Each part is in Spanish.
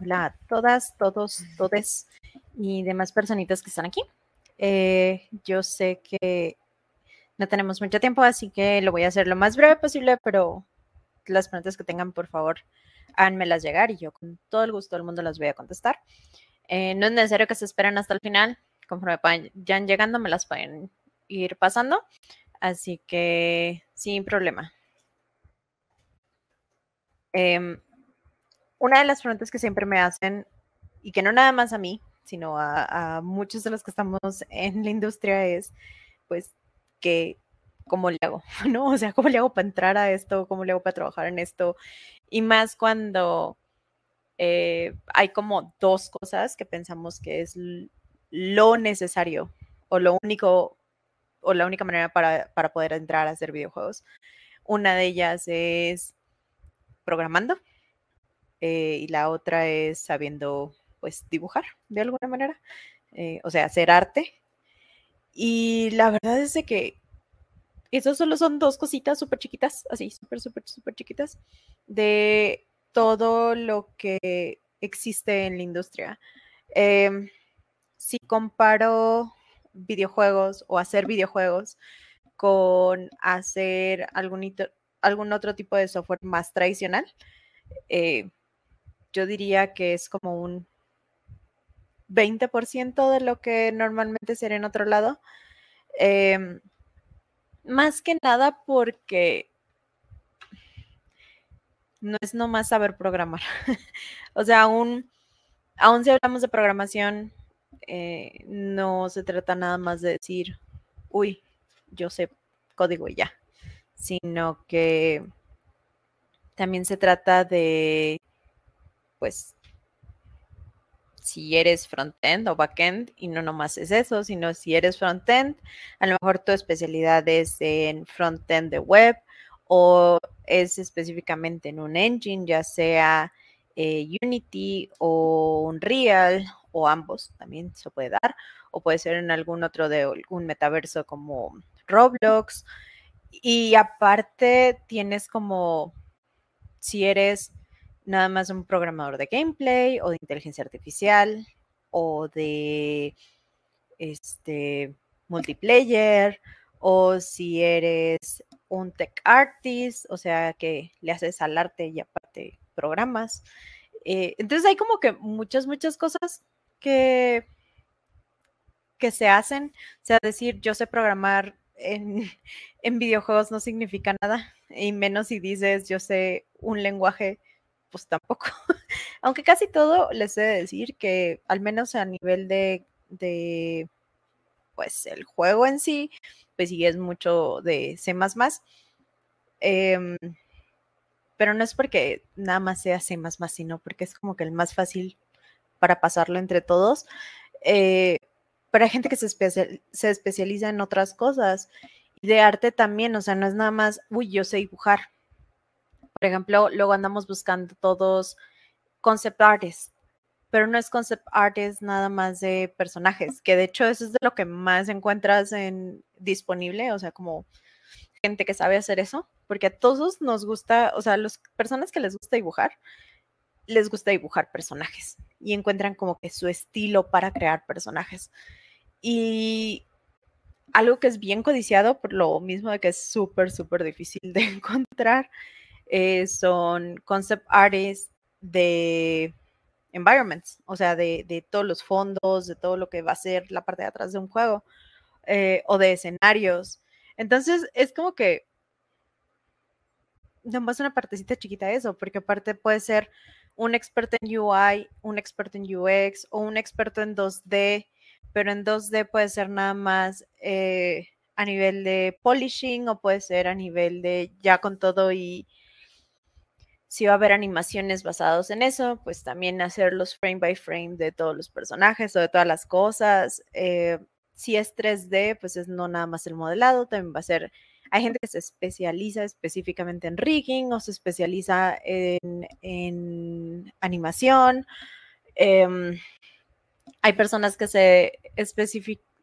hola a todas, todos, todes y demás personitas que están aquí. Eh, yo sé que no tenemos mucho tiempo, así que lo voy a hacer lo más breve posible, pero las preguntas que tengan, por favor, háganmelas llegar y yo con todo el gusto del mundo las voy a contestar. Eh, no es necesario que se esperen hasta el final, conforme vayan llegando, me las pueden ir pasando, así que sin problema. Em, una de las preguntas que siempre me hacen, y que no nada más a mí, sino a, muchos de los que estamos en la industria, es, pues, que, ¿cómo le hago? ¿No? O sea, ¿cómo le hago para entrar a esto? ¿Cómo le hago para trabajar en esto? Y más cuando eh, hay como dos cosas que pensamos que es lo necesario o lo único o la única manera para, para poder entrar a hacer videojuegos. Una de ellas es programando eh, y la otra es sabiendo pues dibujar de alguna manera, eh, o sea, hacer arte. Y la verdad es que esos solo son dos cositas súper chiquitas, así, súper, súper, súper chiquitas, de todo lo que existe en la industria. Em, si comparo videojuegos o hacer videojuegos con hacer algún, algún otro tipo de software más tradicional, eh, yo diría que es como un 20% de lo que normalmente sería en otro lado. Em, más que nada porque no es nomás saber programar. o sea, aún, aún si hablamos de programación, eh, no se trata nada más de decir, uy, yo sé código y ya, sino que también se trata de pues si eres front-end o back-end, y no nomás es eso, sino si eres front-end, a lo mejor tu especialidad es en front-end de web o es específicamente en un engine, ya sea eh, Unity o Unreal o ambos también se puede dar, o puede ser en algún otro de algún metaverso como Roblox. Y aparte tienes como, si eres nada más un programador de gameplay o de inteligencia artificial o de este multiplayer o si eres un tech artist, o sea que le haces al arte y aparte programas. Eh, entonces hay como que muchas, muchas cosas que, que se hacen. O sea, decir yo sé programar en videojuegos no significa nada, y menos si dices yo sé un lenguaje pues tampoco. Aunque casi todo les he de decir que al menos a nivel de, pues el juego en sí, pues sí es mucho de C++. Em, pero no es porque nada más sea C++, sino porque es como que el más fácil para pasarlo entre todos. para eh, pero hay gente que se, se especializa en otras cosas. De arte también, o sea, no es nada más, uy, yo sé dibujar, por ejemplo, luego andamos buscando todos concept artists, pero no es concept artists nada más de personajes, que de hecho eso es de lo que más encuentras en disponible, o sea, como gente que sabe hacer eso, porque a todos nos gusta, o sea, las personas que les gusta dibujar, les gusta dibujar personajes y encuentran como que su estilo para crear personajes. Y algo que es bien codiciado, por lo mismo de que es súper, súper difícil de encontrar, eh, son concept artists de environments, o sea, de, de, todos los fondos, de todo lo que va a ser la parte de atrás de un juego eh, o de escenarios. Entonces, es como que nomás una partecita chiquita de eso, porque aparte puede ser un experto en UI, un experto en UX o un experto en 2D, pero en 2D puede ser nada más eh, a nivel de polishing o puede ser a nivel de ya con todo y si va a haber animaciones basadas en eso, pues también hacer los frame by frame de todos los personajes o de todas las cosas. Eh, si es 3D, pues es no nada más el modelado, también va a ser... Hay gente que se especializa específicamente en rigging o se especializa en, animación. Em, hay personas que se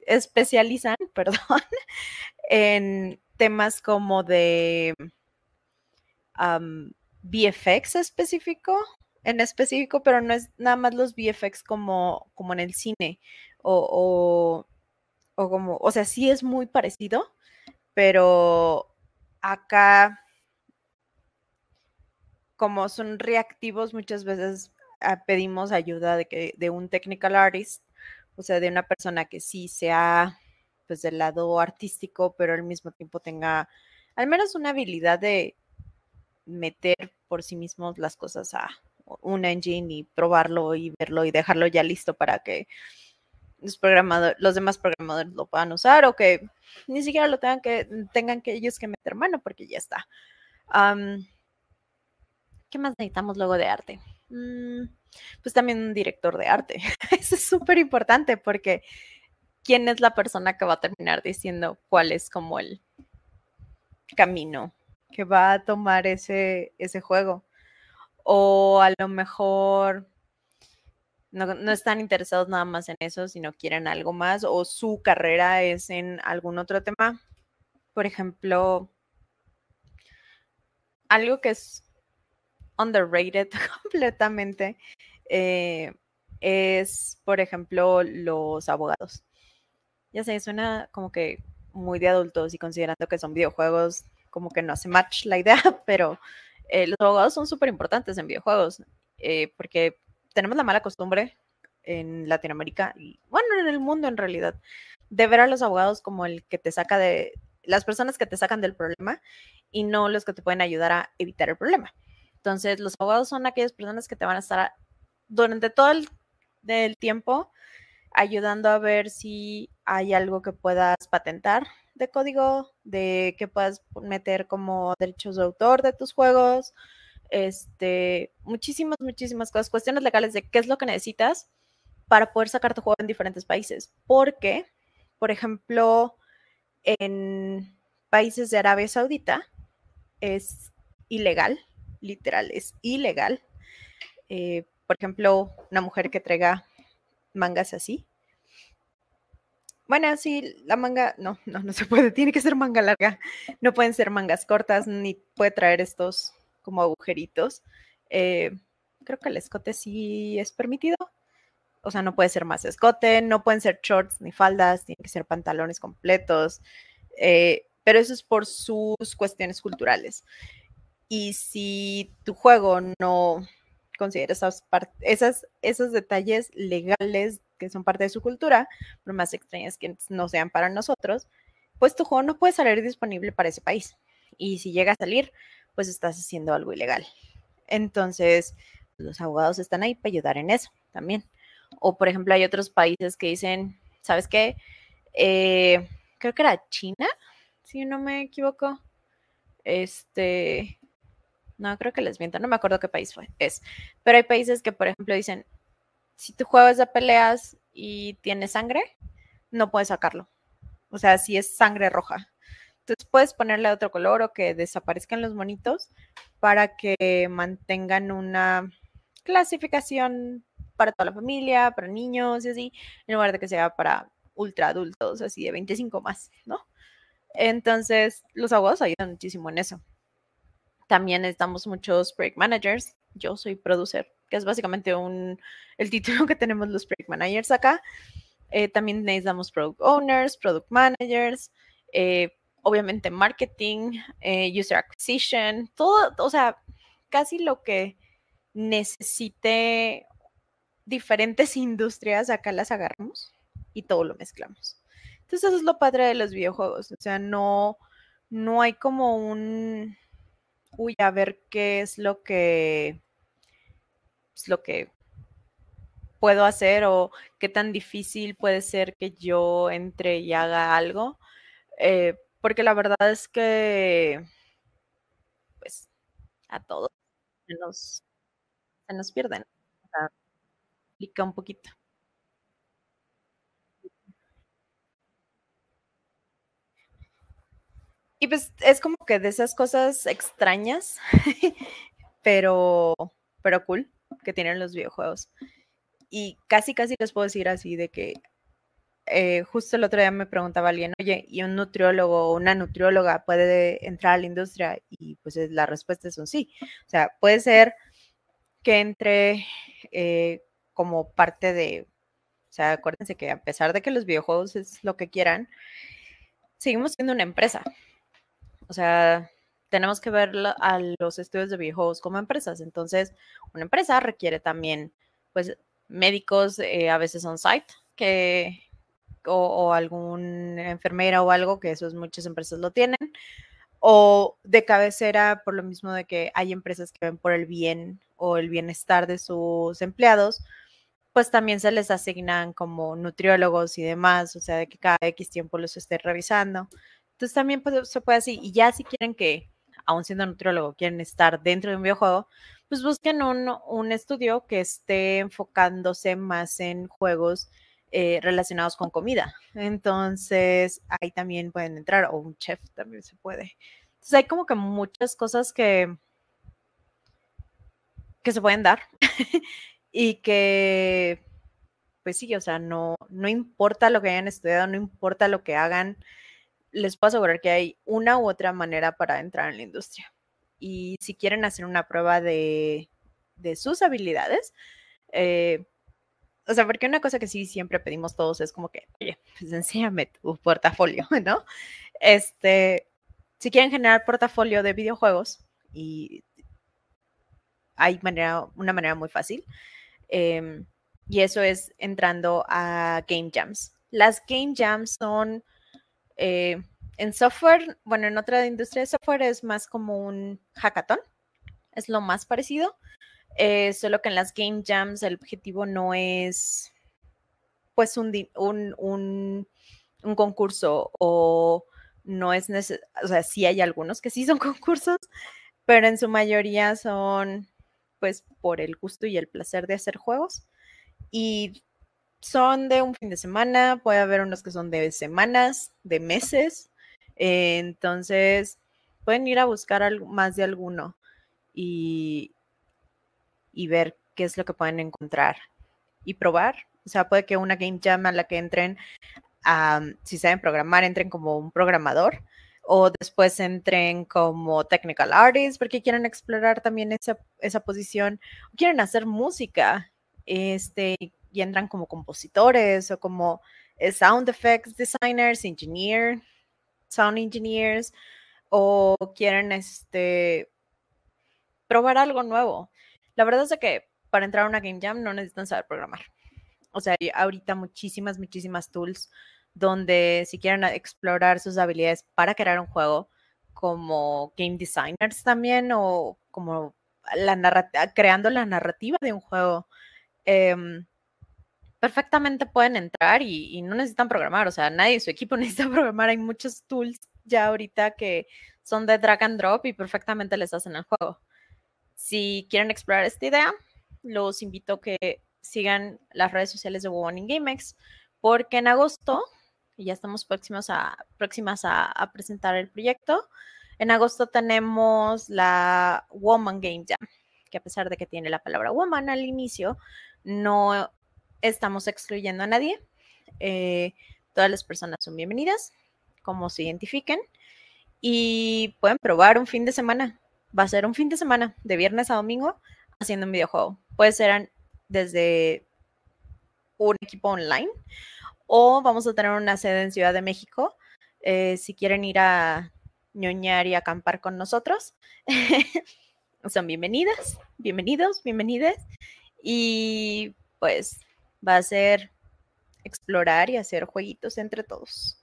especializan, perdón, en temas como de VFX específico, en específico, pero no es nada más los VFX como, como en el cine o, o, como, o sea, sí es muy parecido, pero acá como son reactivos muchas veces ah, pedimos ayuda de, que, de un technical artist, o sea, de una persona que sí sea pues del lado artístico, pero al mismo tiempo tenga al menos una habilidad de, meter por sí mismos las cosas a un engine y probarlo y verlo y dejarlo ya listo para que los, programadores, los demás programadores lo puedan usar o que ni siquiera lo tengan que, tengan que ellos que meter mano porque ya está. ¿Qué más necesitamos luego de arte? Mm, pues también un director de arte. Eso es súper importante porque quién es la persona que va a terminar diciendo cuál es como el camino que va a tomar ese, ese juego. O a lo mejor no, están interesados nada más en eso, sino quieren algo más, o su carrera es en algún otro tema. Por ejemplo, algo que es underrated completamente eh, es, por ejemplo, los abogados. Ya sé, suena como que muy de adultos y considerando que son videojuegos, como que no hace match la idea, pero eh, los abogados son súper importantes en videojuegos, eh, porque tenemos la mala costumbre en Latinoamérica y bueno, en el mundo en realidad, de ver a los abogados como el que te saca de las personas que te sacan del problema y no los que te pueden ayudar a evitar el problema. Entonces, los abogados son aquellas personas que te van a estar durante todo el tiempo ayudando a ver si hay algo que puedas patentar, de código, de que puedas meter como derechos de autor de tus juegos, este, muchísimas, muchísimas cosas, cuestiones legales de qué es lo que necesitas para poder sacar tu juego en diferentes países. Porque, por ejemplo, en países de Arabia Saudita es ilegal, literal, es ilegal. Eh, por ejemplo, una mujer que traiga mangas así, bueno, sí, la manga, no, no, no se puede, tiene que ser manga larga, no pueden ser mangas cortas, ni puede traer estos como agujeritos. Eh, creo que el escote sí es permitido, o sea, no puede ser más escote, no pueden ser shorts ni faldas, tienen que ser pantalones completos, eh, pero eso es por sus cuestiones culturales. Y si tu juego no considera esas esas, esos detalles legales que son parte de su cultura, por más extrañas que no sean para nosotros, pues tu juego no puede salir disponible para ese país. Y si llega a salir, pues estás haciendo algo ilegal. Entonces, los abogados están ahí para ayudar en eso también. O, por ejemplo, hay otros países que dicen, ¿sabes qué? Eh, creo que era China, si no me equivoco. Este, no creo que les viento. no me acuerdo qué país fue, es. Pero hay países que, por ejemplo, dicen, si tu juegas de peleas y tiene sangre, no puedes sacarlo. O sea, si es sangre roja. Entonces puedes ponerle otro color o que desaparezcan los monitos para que mantengan una clasificación para toda la familia, para niños y así, en lugar de que sea para ultra adultos, así de 25 más, ¿no? Entonces, los abogados ayudan muchísimo en eso. También estamos muchos project managers yo soy producer, que es básicamente un, el título que tenemos los product managers acá. Eh, también necesitamos product owners, product managers, eh, obviamente marketing, eh, user acquisition, todo, o sea, casi lo que necesite diferentes industrias, acá las agarramos y todo lo mezclamos. Entonces eso es lo padre de los videojuegos, o sea, no, no hay como un, uy, a ver qué es lo que lo que puedo hacer o qué tan difícil puede ser que yo entre y haga algo. Eh, porque la verdad es que, pues, a todos se nos, pierden. explica un poquito. Y pues es como que de esas cosas extrañas, pero, pero cool que tienen los videojuegos. Y casi, casi les puedo decir así de que eh, justo el otro día me preguntaba alguien, oye, ¿y un nutriólogo o una nutrióloga puede entrar a la industria? Y pues la respuesta es un sí. O sea, puede ser que entre eh, como parte de, o sea, acuérdense que a pesar de que los videojuegos es lo que quieran, seguimos siendo una empresa. O sea, tenemos que ver a los estudios de viejos como empresas. Entonces, una empresa requiere también, pues, médicos, eh, a veces on-site, que o, alguna enfermera o algo, que eso muchas empresas lo tienen, o de cabecera, por lo mismo de que hay empresas que ven por el bien o el bienestar de sus empleados, pues también se les asignan como nutriólogos y demás, o sea, de que cada X tiempo los esté revisando. Entonces también pues, se puede así, y ya si quieren que aún siendo nutriólogo, quieren estar dentro de un videojuego, pues busquen un, estudio que esté enfocándose más en juegos eh, relacionados con comida. Entonces, ahí también pueden entrar, o un chef también se puede. Entonces, hay como que muchas cosas que, que se pueden dar y que, pues sí, o sea, no, no importa lo que hayan estudiado, no importa lo que hagan, les puedo asegurar que hay una u otra manera para entrar en la industria. Y si quieren hacer una prueba de, sus habilidades, eh, o sea, porque una cosa que sí siempre pedimos todos es como que, oye, pues enséñame tu portafolio, ¿no? Este, si quieren generar portafolio de videojuegos, y hay manera, una manera muy fácil, em, y eso es entrando a Game Jams. Las Game Jams son eh, en software, bueno, en otra industria de software es más como un hackathon, es lo más parecido, eh, solo que en las game jams el objetivo no es pues un, un concurso o no es necesario, o sea, sí hay algunos que sí son concursos, pero en su mayoría son pues por el gusto y el placer de hacer juegos. Y son de un fin de semana, puede haber unos que son de semanas, de meses. Eh, entonces, pueden ir a buscar más de alguno y, ver qué es lo que pueden encontrar y probar. O sea, puede que una game jam a la que entren, si saben programar, entren como un programador o después entren como technical artist, porque quieren explorar también esa, posición, quieren hacer música, este, entran como compositores o como eh, sound effects designers, engineer, sound engineers, o quieren este, probar algo nuevo. La verdad es que para entrar a una game jam no necesitan saber programar. O sea, ahorita muchísimas, muchísimas tools donde si quieren explorar sus habilidades para crear un juego, como game designers también, o como la creando la narrativa de un juego. Eh, perfectamente pueden entrar y, no necesitan programar, o sea, nadie de su equipo necesita programar, hay muchos tools ya ahorita que son de drag and drop y perfectamente les hacen el juego. Si quieren explorar esta idea, los invito a que sigan las redes sociales de in GameX, porque en agosto, y ya estamos próximos a, próximas a presentar el proyecto, en agosto tenemos la Woman Game Jam, que a pesar de que tiene la palabra woman al inicio, no estamos excluyendo a nadie. Eh, todas las personas son bienvenidas, como se identifiquen, y pueden probar un fin de semana. Va a ser un fin de semana, de viernes a domingo, haciendo un videojuego. Puede ser desde un equipo online o vamos a tener una sede en Ciudad de México. Eh, si quieren ir a ñoñar y acampar con nosotros, son bienvenidas, bienvenidos, bienvenidas. Y pues va a ser explorar y hacer jueguitos entre todos.